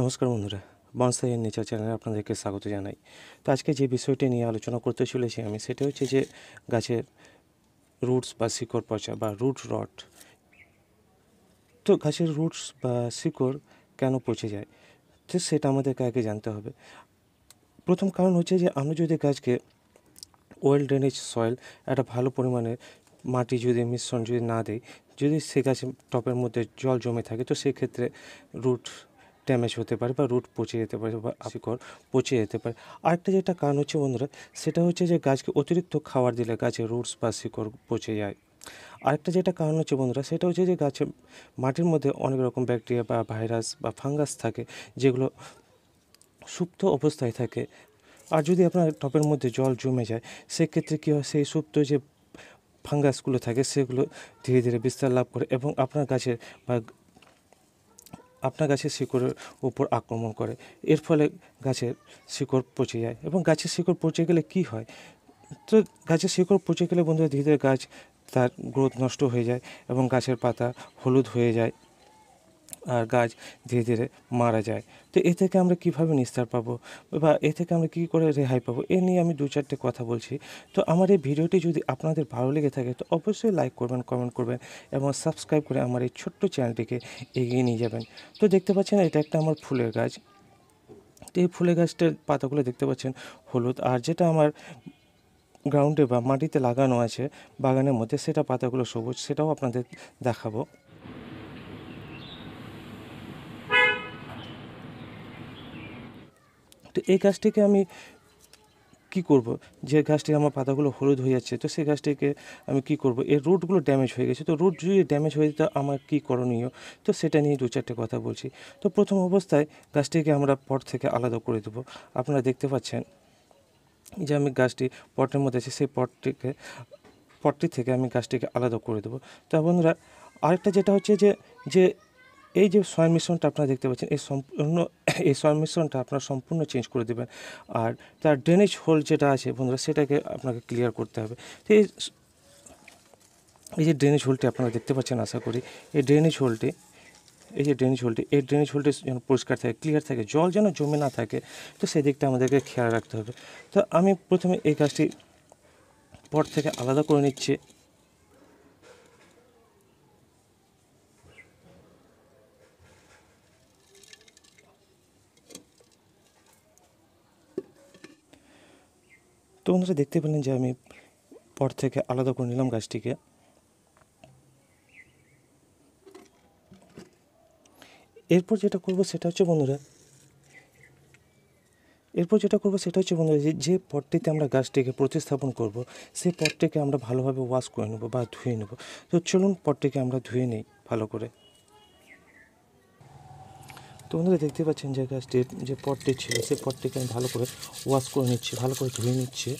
নমস্কার বন্ধুরা বনসাইয়ের নেচার চ্যানেলে আপনাদেরকে স্বাগত জানাই তো আজকে যে বিষয়টি নিয়ে আলোচনা করতে চলেছি আমি সেটা হচ্ছে যে গাছের রুটস বা শিকড় পচা বা রুট রট তো গাছের রুটস বা শিকড় কেন পচে যায় তো সেটা আমাদেরকে আগে জানতে হবে প্রথম কারণ হচ্ছে যে আমরা যদি গাছকে ওয়েল ড্রেনেজ সয়েল একটা ভালো পরিমাণে মাটি যদি মিশ্রণ যদি না দেয় যদি সে গাছে টপের মধ্যে জল জমে থাকে তো সেক্ষেত্রে রুট ড্যামেজ হতে পারে বা রুট পচে যেতে পারে বা শিকড় পচে যেতে পারে আরেকটা যেটা কারণ হচ্ছে বন্ধুরা সেটা হচ্ছে যে গাছকে অতিরিক্ত খাবার দিলে গাছের রুটস বা শিকড় পচে যায় আরেকটা যেটা কারণ হচ্ছে বন্ধুরা সেটা হচ্ছে যে গাছে মাটির মধ্যে অনেক রকম ব্যাকটেরিয়া বা ভাইরাস বা ফাঙ্গাস থাকে যেগুলো সুপ্ত অবস্থায় থাকে আর যদি আপনার টপের মধ্যে জল জমে যায় সেক্ষেত্রে কী হয় সেই সুপ্ত যে ফাঙ্গাসগুলো থাকে সেগুলো ধীরে ধীরে বিস্তার লাভ করে এবং আপনার গাছের বা আপনার গাছের শিকড়ের উপর আক্রমণ করে এর ফলে গাছের শিকড় পচে যায় এবং গাছের শিকড় পচে গেলে কি হয় তো গাছের শিকড় পচে গেলে বন্ধুরা ধীরে ধীরে গাছ তার গ্রোথ নষ্ট হয়ে যায় এবং গাছের পাতা হলুদ হয়ে যায় আর গাছ ধীরে ধীরে মারা যায় তো এ থেকে আমরা কিভাবে নিস্তার পাবো বা এ থেকে আমরা কী করে রেহাই পাবো এ নিয়ে আমি দু চারটে কথা বলছি তো আমার এই ভিডিওটি যদি আপনাদের ভালো লেগে থাকে তো অবশ্যই লাইক করবেন কমেন্ট করবেন এবং সাবস্ক্রাইব করে আমার এই ছোট্ট চ্যানেলটিকে এগিয়ে নিয়ে যাবেন তো দেখতে পাচ্ছেন এটা একটা আমার ফুলের গাছ তো এই ফুলের গাছটার পাতাগুলো দেখতে পাচ্ছেন হলুদ আর যেটা আমার গ্রাউন্ডে বা মাটিতে লাগানো আছে বাগানের মধ্যে সেটা পাতাগুলো সবুজ সেটাও আপনাদের দেখাবো তো এই গাছটিকে আমি কি করব যে গাছটি আমার পাতাগুলো হলুদ হয়ে যাচ্ছে তো সেই গাছটিকে আমি কি করব এর রুটগুলো ড্যামেজ হয়ে গেছে তো রুট যদি ড্যামেজ হয়ে যেত আমার কী করণীয় তো সেটা নিয়ে দু চারটে কথা বলছি তো প্রথম অবস্থায় গাছটিকে আমরা পট থেকে আলাদা করে দেবো আপনারা দেখতে পাচ্ছেন যে আমি গাছটি পটের মধ্যে আছে সেই পটটিকে পটটি থেকে আমি গাছটিকে আলাদা করে দেবো তা বন্ধুরা আরেকটা যেটা হচ্ছে যে যে এই যে সয়ের মিশ্রণটা আপনারা দেখতে পাচ্ছেন এই সম্পূর্ণ এই সয়ের মিশ্রণটা আপনারা সম্পূর্ণ চেঞ্জ করে দেবেন আর তার ড্রেনেজ হোল যেটা আছে বন্ধুরা সেটাকে আপনাকে ক্লিয়ার করতে হবে এই এই যে ড্রেনেজ হোলটি আপনারা দেখতে পাচ্ছেন আশা করি এই ড্রেনেজ হোলটি এই যে ড্রেনেজ হোলটি এই ড্রেনেজ হোলটি যেন পরিষ্কার থাকে ক্লিয়ার থাকে জল যেন জমে না থাকে তো সেই দিকটা আমাদেরকে খেয়াল রাখতে হবে তো আমি প্রথমে এই কাজটি পট থেকে আলাদা করে নিচ্ছি তো বন্ধুরা দেখতে পেলেন যে আমি পর থেকে আলাদা করে নিলাম গাছটিকে এরপর যেটা করব সেটা হচ্ছে বন্ধুরা এরপর যেটা করবো সেটা হচ্ছে বন্ধুরা যে যে পটটিতে আমরা গাছটিকে প্রতিস্থাপন করব সেই পটটিকে আমরা ভালোভাবে ওয়াশ করে নেব বা ধুয়ে নেবো তো চলুন পটটিকে আমরা ধুয়ে নিই ভালো করে তো বন্ধুরা দেখতে পাচ্ছেন যে গাছটির যে পটটি ছিল সেই পটটিকে আমি ভালো করে ওয়াশ করে নিচ্ছি ভালো করে ধুয়ে নিচ্ছে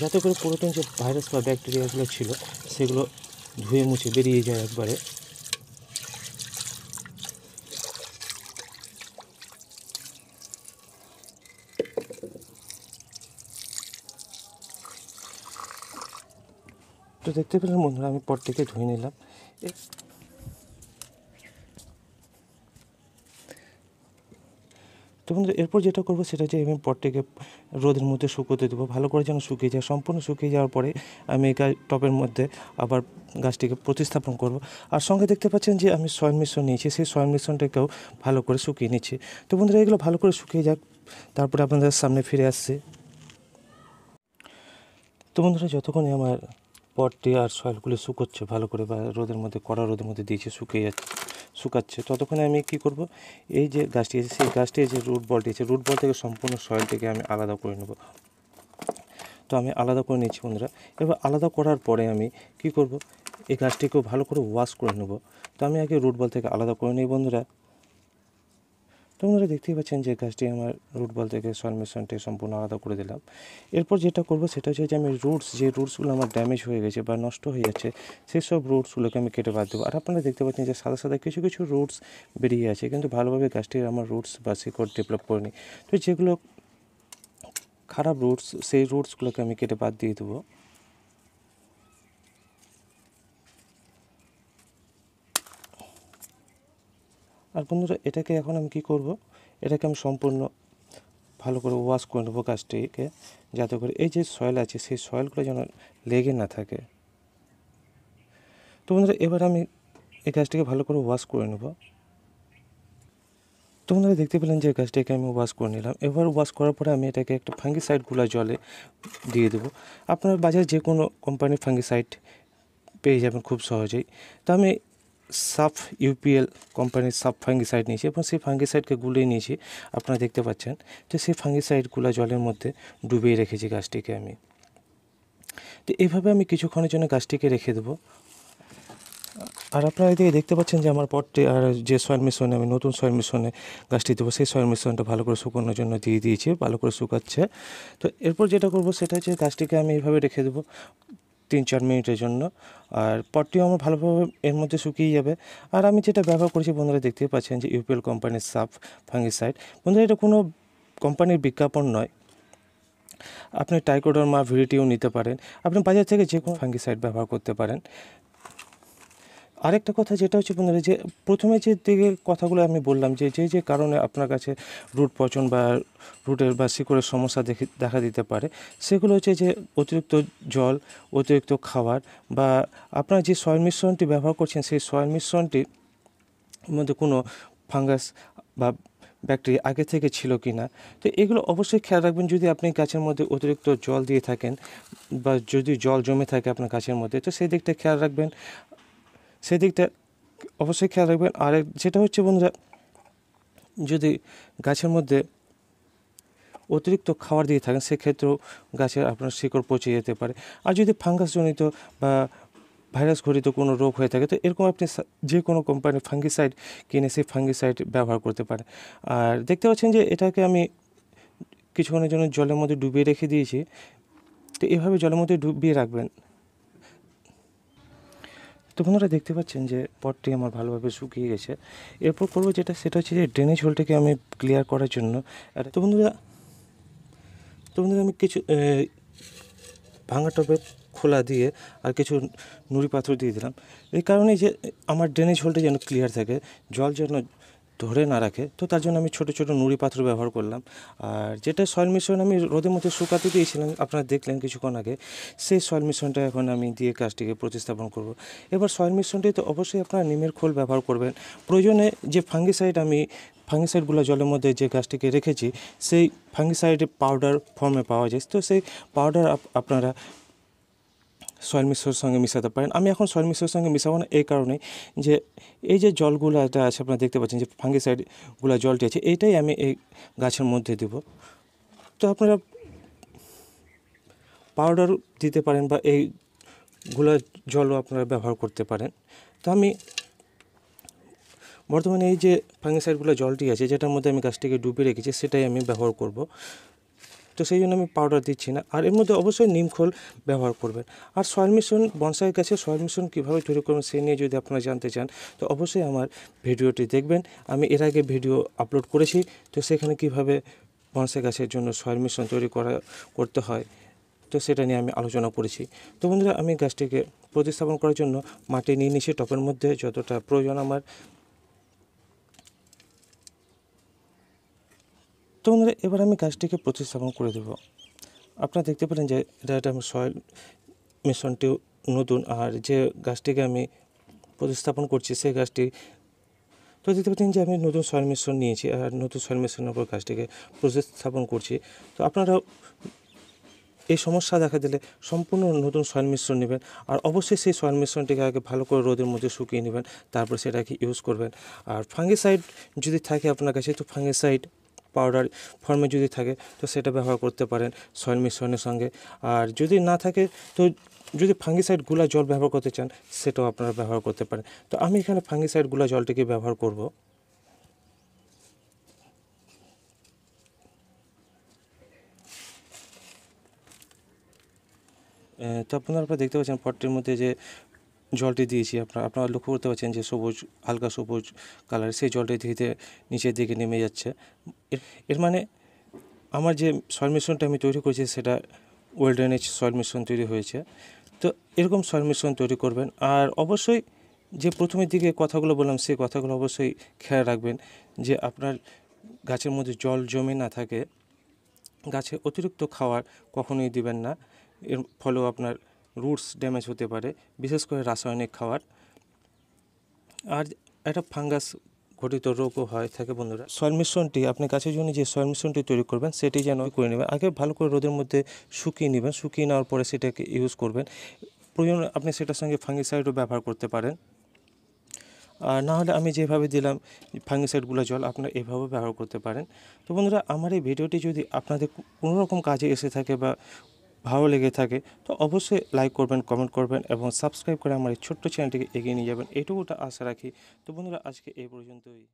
যাতে করে পুরাতন যে ভাইরাস বা ব্যাকটেরিয়াগুলো ছিল সেগুলো ধুয়ে মুছে বেরিয়ে যায় একবারে তো দেখতে পেলাম বন্ধুরা আমি পটটিকে ধুয়ে নিলাম তো বন্ধু এরপর যেটা করবো সেটা হচ্ছে আমি পটটিকে রোদের মধ্যে শুকোতে দেবো ভালো করে যেন শুকিয়ে যায় সম্পূর্ণ শুকিয়ে যাওয়ার পরে আমি এই টপের মধ্যে আবার গাছটিকে প্রতিস্থাপন করব আর সঙ্গে দেখতে পাচ্ছেন যে আমি সয়েল মিশ্রণ নিয়েছি সেই সয়েল মিশ্রণটাকেও ভালো করে শুকিয়ে নিচ্ছি তো বন্ধুরা এগুলো ভালো করে শুকিয়ে যাক তারপরে আপনাদের সামনে ফিরে আসছে তো বন্ধুরা যতক্ষণ আমার পটটি আর সয়েলগুলো শুকোচ্ছে ভালো করে বা রোদের মধ্যে কড়া রোদের মধ্যে দিয়েছে শুকিয়ে যাচ্ছে শুকাচ্ছে ততক্ষণে আমি কি করব এই যে গাছটি আছে সেই গাছটি যে রুট বলটি আছে রুট বল থেকে সম্পূর্ণ সয়েলটিকে আমি আলাদা করে নেব তো আমি আলাদা করে নিচ্ছি বন্ধুরা এবার আলাদা করার পরে আমি কি করব এই গাছটিকেও ভালো করে ওয়াশ করে নেব তো আমি আগে রুট বল থেকে আলাদা করে নিই বন্ধুরা তো আপনারা দেখতেই পাচ্ছেন যে গাছটি আমার রুট বল থেকে সয়েল সম্পূর্ণ আলাদা করে দিলাম এরপর যেটা করব সেটা হচ্ছে যে আমি রুটস যে রুটসগুলো আমার ড্যামেজ হয়ে গেছে বা নষ্ট হয়ে যাচ্ছে সব রুটসগুলোকে আমি কেটে বাদ দেবো আর আপনারা দেখতে পাচ্ছেন যে সাদা সাদা কিছু কিছু রুটস বেরিয়ে আছে কিন্তু ভালোভাবে গাছটির আমার রুটস বা শিকড় ডেভেলপ করেনি তো যেগুলো খারাপ রুটস সেই রুটসগুলোকে আমি কেটে বাদ দিয়ে দেবো আর বন্ধুরা এটাকে এখন আমি কি করব এটাকে আমি সম্পূর্ণ ভালো করে ওয়াশ করে নেবো গাছটিকে যাতে করে এই যে সয়েল আছে সেই সয়েলগুলো যেন লেগে না থাকে তো বন্ধুরা এবার আমি এই গাছটিকে ভালো করে ওয়াশ করে নেব তো বন্ধুরা দেখতে পেলেন যে গাছটিকে আমি ওয়াশ করে নিলাম এবার ওয়াশ করার পরে আমি এটাকে একটা ফাঙ্গিসাইড গুলা জলে দিয়ে দেবো আপনার বাজারে যে কোনো কোম্পানির ফাঙ্গিসাইড পেয়ে যাবেন খুব সহজেই তো আমি সাফ ইউপিএল কোম্পানির সাফ ফাঙ্গিসাইড নিয়েছি এবং সেই ফাঙ্গিসাইডকে গুলে নিয়েছি আপনারা দেখতে পাচ্ছেন তো সেই ফাঙ্গিসাইডগুলো জলের মধ্যে ডুবিয়ে রেখেছি গাছটিকে আমি তো এইভাবে আমি কিছুক্ষণের জন্য গাছটিকে রেখে দেবো আর আপনারা এদিকে দেখতে পাচ্ছেন যে আমার পটটি আর যে সয়েল মিশ্রণে আমি নতুন সয়েল মিশ্রণে গাছটি দেবো সেই সয়েল মিশ্রণটা ভালো করে শুকানোর জন্য দিয়ে দিয়েছি ভালো করে শুকাচ্ছে তো এরপর যেটা করব সেটা হচ্ছে গাছটিকে আমি এইভাবে রেখে দেবো তিন চার মিনিটের জন্য আর পটটিও আমার ভালোভাবে এর মধ্যে শুকিয়ে যাবে আর আমি যেটা ব্যবহার করেছি বন্ধুরা দেখতেই পাচ্ছেন যে ইউপিএল কোম্পানির সাফ সাইড বন্ধুরা এটা কোনো কোম্পানির বিজ্ঞাপন নয় আপনি মা ভিডিটিও নিতে পারেন আপনি বাজার থেকে যে কোনো সাইড ব্যবহার করতে পারেন আরেকটা কথা যেটা হচ্ছে বন্ধুরা যে প্রথমে যে দিকে কথাগুলো আমি বললাম যে যে যে কারণে আপনার কাছে রুট পচন বা রুটের বা শিকড়ের সমস্যা দেখে দেখা দিতে পারে সেগুলো হচ্ছে যে অতিরিক্ত জল অতিরিক্ত খাবার বা আপনার যে সয়েল মিশ্রণটি ব্যবহার করছেন সেই সয়েল মিশ্রণটির মধ্যে কোনো ফাঙ্গাস বা ব্যাকটেরিয়া আগে থেকে ছিল কি না তো এগুলো অবশ্যই খেয়াল রাখবেন যদি আপনি গাছের মধ্যে অতিরিক্ত জল দিয়ে থাকেন বা যদি জল জমে থাকে আপনার গাছের মধ্যে তো সেই দিকটা খেয়াল রাখবেন সেদিকটা অবশ্যই খেয়াল রাখবেন আর যেটা হচ্ছে বন্ধুরা যদি গাছের মধ্যে অতিরিক্ত খাবার দিয়ে থাকেন সেক্ষেত্রেও গাছের আপনার শিকড় পচে যেতে পারে আর যদি ফাঙ্গাসজনিত বা ভাইরাস ঘটিত কোনো রোগ হয়ে থাকে তো এরকম আপনি যে কোনো কোম্পানির ফাঙ্গিসাইড কিনে সেই ফাঙ্গিসাইড ব্যবহার করতে পারেন আর দেখতে পাচ্ছেন যে এটাকে আমি কিছুক্ষণের জন্য জলের মধ্যে ডুবিয়ে রেখে দিয়েছি তো এভাবে জলের মধ্যে ডুবিয়ে রাখবেন তো বন্ধুরা দেখতে পাচ্ছেন যে পটটি আমার ভালোভাবে শুকিয়ে গেছে এরপর করবো যেটা সেটা হচ্ছে যে ড্রেনেজ হোলটাকে আমি ক্লিয়ার করার জন্য তো বন্ধুরা তো বন্ধুরা আমি কিছু ভাঙা টপের খোলা দিয়ে আর কিছু নুড়ি পাথর দিয়ে দিলাম এই কারণে যে আমার ড্রেনেজ হোলটা যেন ক্লিয়ার থাকে জল যেন ধরে না রাখে তো তার জন্য আমি ছোট ছোট নুড়ি পাথর ব্যবহার করলাম আর যেটা সয়েল মিশ্রণ আমি রোদের মধ্যে শুকাতে দিয়েছিলাম আপনারা দেখলেন কিছুক্ষণ আগে সেই সয়েল মিশ্রণটা এখন আমি দিয়ে কাজটিকে প্রতিস্থাপন করব। এবার সয়েল মিশ্রণটি তো অবশ্যই আপনারা নিমের খোল ব্যবহার করবেন প্রয়োজনে যে ফাঙ্গিসাইড আমি ফাঙ্গিসাইডগুলো জলের মধ্যে যে গাছটিকে রেখেছি সেই ফাঙ্গিসাইড পাউডার ফর্মে পাওয়া যায় তো সেই পাউডার আপনারা সয়েল মিক্সচারের সঙ্গে মিশাতে পারেন আমি এখন সয়েল মিক্সচারের সঙ্গে মিশাবো না এই কারণে যে এই যে জলগুলো এটা আছে আপনারা দেখতে পাচ্ছেন যে ফাঙ্গিসাইডগুলো জলটি আছে এইটাই আমি এই গাছের মধ্যে দেব তো আপনারা পাউডার দিতে পারেন বা এইগুলো জলও আপনারা ব্যবহার করতে পারেন তো আমি বর্তমানে এই যে ফাঙ্গিসাইডগুলো জলটি আছে যেটার মধ্যে আমি গাছটিকে ডুবে রেখেছি সেটাই আমি ব্যবহার করব তো সেই জন্য আমি পাউডার দিচ্ছি না আর এর মধ্যে অবশ্যই নিমখোল ব্যবহার করবেন আর সয়েল মিশ্রণ বনসাই গাছে সয়েল মিশ্রণ কীভাবে তৈরি করবেন সেই নিয়ে যদি আপনারা জানতে চান তো অবশ্যই আমার ভিডিওটি দেখবেন আমি এর আগে ভিডিও আপলোড করেছি তো সেখানে কিভাবে বনসাই গাছের জন্য সয়েল মিশ্রণ তৈরি করা করতে হয় তো সেটা নিয়ে আমি আলোচনা করেছি তো বন্ধুরা আমি গাছটিকে প্রতিস্থাপন করার জন্য মাটি নিয়ে নিয়েছি টপের মধ্যে যতটা প্রয়োজন আমার তো বন্ধুরা এবার আমি গাছটিকে প্রতিস্থাপন করে দেব আপনারা দেখতে পেলেন যে এটা একটা সয়েল মিশনটি নতুন আর যে গাছটিকে আমি প্রতিস্থাপন করছি সেই গাছটি তো দেখতে পাচ্ছেন যে আমি নতুন সয়েল মিশ্রণ নিয়েছি আর নতুন সয়েল মিশ্রণের উপর গাছটিকে প্রতিস্থাপন করছি তো আপনারা এই সমস্যা দেখা দিলে সম্পূর্ণ নতুন সয়েল মিশ্রণ নেবেন আর অবশ্যই সেই সয়েল মিশ্রণটিকে আগে ভালো করে রোদের মধ্যে শুকিয়ে নেবেন তারপর সেটাকে ইউজ করবেন আর ফাঙ্গিসাইড যদি থাকে আপনার কাছে তো ফাঙ্গিসাইড পাউডার ফর্মে যদি থাকে তো সেটা ব্যবহার করতে পারেন সয়েল মিশ্রণের সঙ্গে আর যদি না থাকে তো যদি ফাঙ্গিসাইড গুলা জল ব্যবহার করতে চান সেটাও আপনারা ব্যবহার করতে পারেন তো আমি এখানে ফাঙ্গিসাইড গুলা জলটিকে ব্যবহার করব তো আপনারা দেখতে পাচ্ছেন পটটির মধ্যে যে জলটি দিয়েছি আপনার আপনারা লক্ষ্য করতে পারছেন যে সবুজ হালকা সবুজ কালার সেই জলটি ধীরে নিচের দিকে নেমে যাচ্ছে এর মানে আমার যে সয়েল মিশ্রণটা আমি তৈরি করেছি সেটা ওয়েল ড্রেনেজ সয়েল মিশ্রণ তৈরি হয়েছে তো এরকম সয়েল মিশ্রণ তৈরি করবেন আর অবশ্যই যে প্রথমের দিকে কথাগুলো বললাম সেই কথাগুলো অবশ্যই খেয়াল রাখবেন যে আপনার গাছের মধ্যে জল জমে না থাকে গাছে অতিরিক্ত খাওয়ার কখনোই দিবেন না এর ফলেও আপনার রুটস ড্যামেজ হতে পারে বিশেষ করে রাসায়নিক খাওয়ার আর একটা ফাঙ্গাস ঘটিত রোগও হয় থাকে বন্ধুরা সয়েল মিশ্রণটি আপনি কাছে জন্য যে সয়েল মিশ্রণটি তৈরি করবেন সেটি যেন করে নেবেন আগে ভালো করে রোদের মধ্যে শুকিয়ে নেবেন শুকিয়ে নেওয়ার পরে সেটাকে ইউজ করবেন প্রয়োজন আপনি সেটার সঙ্গে ফাঙ্গিসাইডও ব্যবহার করতে পারেন আর না হলে আমি যেভাবে দিলাম ফাঙ্গিসাইডগুলো জল আপনারা এভাবে ব্যবহার করতে পারেন তো বন্ধুরা আমার এই ভিডিওটি যদি আপনাদের কোনো রকম কাজে এসে থাকে বা ভালো লেগে থাকে তো অবশ্যই লাইক করবেন কমেন্ট করবেন এবং সাবস্ক্রাইব করে আমার এই ছোট্ট চ্যানেলটিকে এগিয়ে নিয়ে যাবেন এটুকুটা আশা রাখি তো বন্ধুরা আজকে এই পর্যন্তই